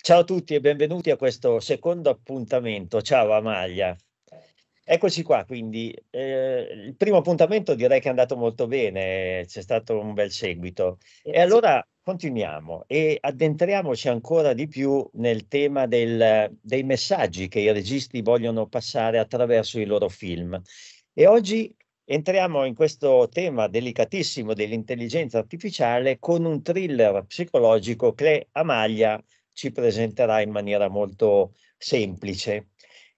Ciao a tutti e benvenuti a questo secondo appuntamento. Ciao Amalia. Eccoci qua, quindi eh, il primo appuntamento direi che è andato molto bene, c'è stato un bel seguito. E allora continuiamo e addentriamoci ancora di più nel tema del, dei messaggi che i registi vogliono passare attraverso i loro film. E oggi entriamo in questo tema delicatissimo dell'intelligenza artificiale con un thriller psicologico che Amaglia ci presenterà in maniera molto semplice.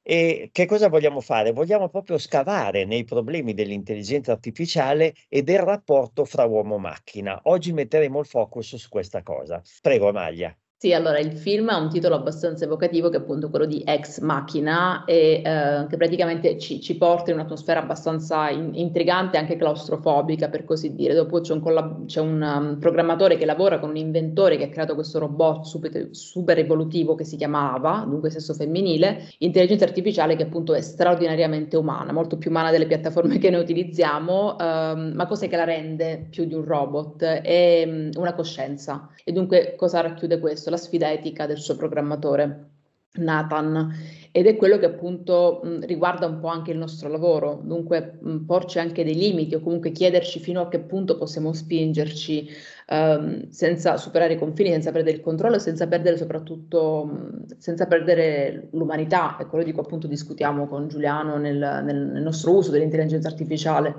E che cosa vogliamo fare? Vogliamo proprio scavare nei problemi dell'intelligenza artificiale e del rapporto fra uomo-macchina. Oggi metteremo il focus su questa cosa. Prego, Amalia. Sì, allora il film ha un titolo abbastanza evocativo che è appunto quello di Ex Machina e eh, che praticamente ci, ci, porta in un'atmosfera abbastanza in, intrigante, anche claustrofobica per così dire. Dopo c'è un, collab- c'è un um, programmatore che lavora con un inventore che ha creato questo robot super, super evolutivo che si chiamava, dunque sesso femminile, intelligenza artificiale che appunto è straordinariamente umana, molto più umana delle piattaforme che noi utilizziamo, um, ma cos'è che la rende più di un robot? È um, una coscienza. E dunque cosa racchiude questo? la sfida etica del suo programmatore. Nathan ed è quello che appunto mh, riguarda un po' anche il nostro lavoro, dunque mh, porci anche dei limiti o comunque chiederci fino a che punto possiamo spingerci ehm, senza superare i confini, senza perdere il controllo, senza perdere soprattutto mh, senza perdere l'umanità, è ecco, quello di cui appunto discutiamo con Giuliano nel, nel, nel nostro uso dell'intelligenza artificiale.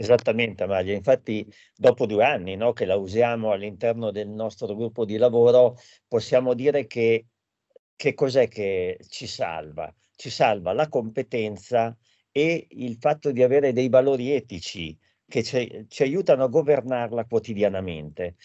Esattamente Amalia, infatti dopo due anni no, che la usiamo all'interno del nostro gruppo di lavoro possiamo dire che, che cos'è che ci salva? Ci salva la competenza e il fatto di avere dei valori etici che ci, ci aiutano a governarla quotidianamente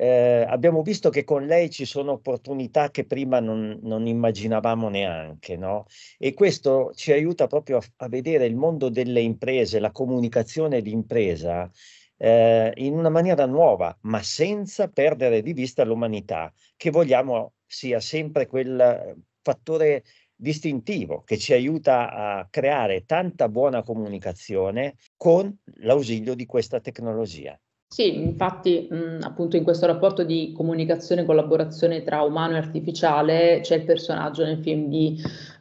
eh, abbiamo visto che con lei ci sono opportunità che prima non, non immaginavamo neanche, no? E questo ci aiuta proprio a, a, vedere il mondo delle imprese, la comunicazione di impresa eh, in una maniera nuova, ma senza perdere di vista l'umanità, che vogliamo sia sempre quel fattore distintivo che ci aiuta a creare tanta buona comunicazione con l'ausilio di questa tecnologia. Sì, infatti, mh, appunto in questo rapporto di comunicazione e collaborazione tra umano e artificiale c'è il personaggio nel film di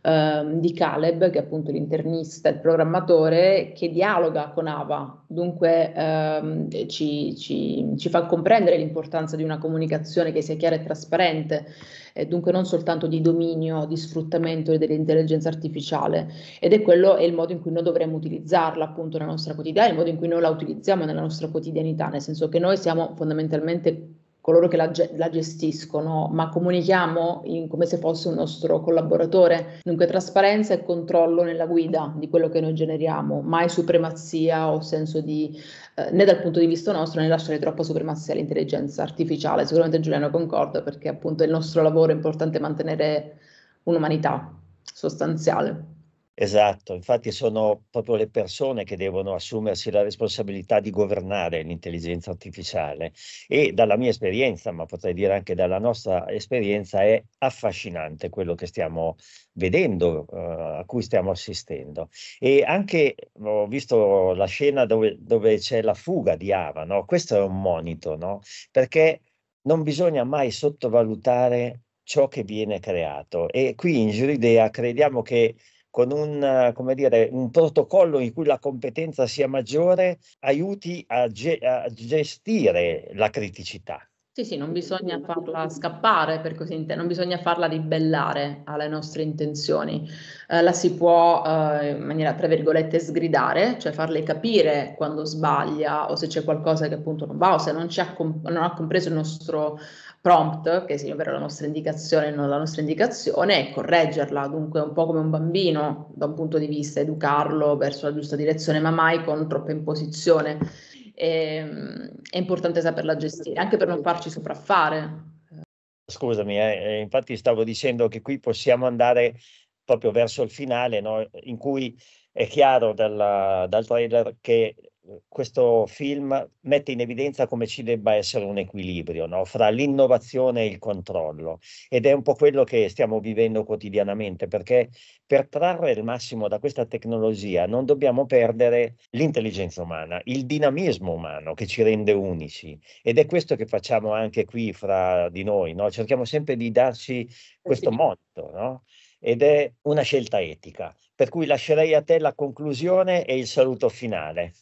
ehm, di Caleb, che è appunto l'internista, il programmatore, che dialoga con Ava, dunque ehm, ci, ci, ci, fa comprendere l'importanza di una comunicazione che sia chiara e trasparente, eh, dunque non soltanto di dominio, di sfruttamento dell'intelligenza artificiale. Ed è quello è il modo in cui noi dovremmo utilizzarla appunto nella nostra quotidianità, il modo in cui noi la utilizziamo nella nostra quotidianità, nel senso che noi siamo fondamentalmente coloro che la, la gestiscono, ma comunichiamo in, come se fosse un nostro collaboratore. Dunque trasparenza e controllo nella guida di quello che noi generiamo, mai supremazia o senso di, eh, né dal punto di vista nostro né lasciare troppa supremazia all'intelligenza artificiale. Sicuramente Giuliano concorda perché appunto il nostro lavoro è importante mantenere un'umanità sostanziale. Esatto, infatti sono proprio le persone che devono assumersi la responsabilità di governare l'intelligenza artificiale e dalla mia esperienza, ma potrei dire anche dalla nostra esperienza, è affascinante quello che stiamo vedendo, eh, a cui stiamo assistendo. E anche ho visto la scena dove, dove c'è la fuga di Ava, no? questo è un monito, no? perché non bisogna mai sottovalutare ciò che viene creato e qui in Giuridea crediamo che con un, dire, un, protocollo in cui la competenza sia maggiore, aiuti a, ge- a gestire la criticità. Sì, sì, non bisogna farla scappare, per così intendere, non bisogna farla ribellare alle nostre intenzioni. Eh, la si può eh, in maniera, tra virgolette, sgridare, cioè farle capire quando sbaglia o se c'è qualcosa che appunto non va o se non, comp- non ha compreso il nostro prompt, che sì, ovvero la nostra indicazione, non la nostra indicazione, e correggerla. Dunque, un po' come un bambino, da un punto di vista, educarlo verso la giusta direzione, ma mai con troppa imposizione e, ehm, è importante saperla gestire, anche per non farci sopraffare. Scusami, eh, eh, infatti stavo dicendo che qui possiamo andare proprio verso il finale, no? in cui è chiaro dalla, dal trailer che questo film mette in evidenza come ci debba essere un equilibrio no? fra l'innovazione e il controllo ed è un po' quello che stiamo vivendo quotidianamente perché per trarre il massimo da questa tecnologia non dobbiamo perdere l'intelligenza umana, il dinamismo umano che ci rende unici ed è questo che facciamo anche qui fra di noi, no? cerchiamo sempre di darci eh questo motto. No? ed è una scelta etica. Per cui lascerei a te la conclusione e il saluto finale.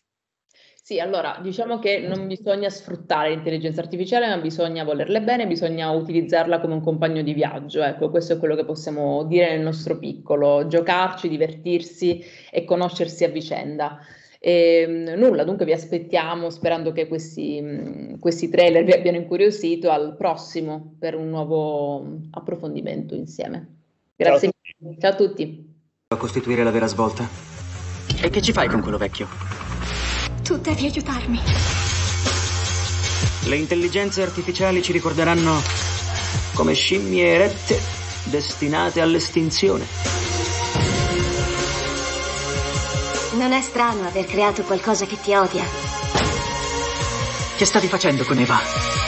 Sì, allora diciamo che non bisogna sfruttare l'intelligenza artificiale, ma bisogna volerle bene, bisogna utilizzarla come un compagno di viaggio. Ecco, questo è quello che possiamo dire nel nostro piccolo: giocarci, divertirsi e conoscersi a vicenda. E, ehm, nulla, dunque vi aspettiamo sperando che questi, questi trailer vi abbiano incuriosito al prossimo per un nuovo approfondimento insieme. Grazie Ciao. mille, ciao a tutti. A costituire la vera svolta. E che ci fai con quello vecchio? Tu devi aiutarmi. Le intelligenze artificiali ci ricorderanno come scimmie erette destinate all'estinzione. Non è strano aver creato qualcosa che ti odia. Che stavi facendo con Eva?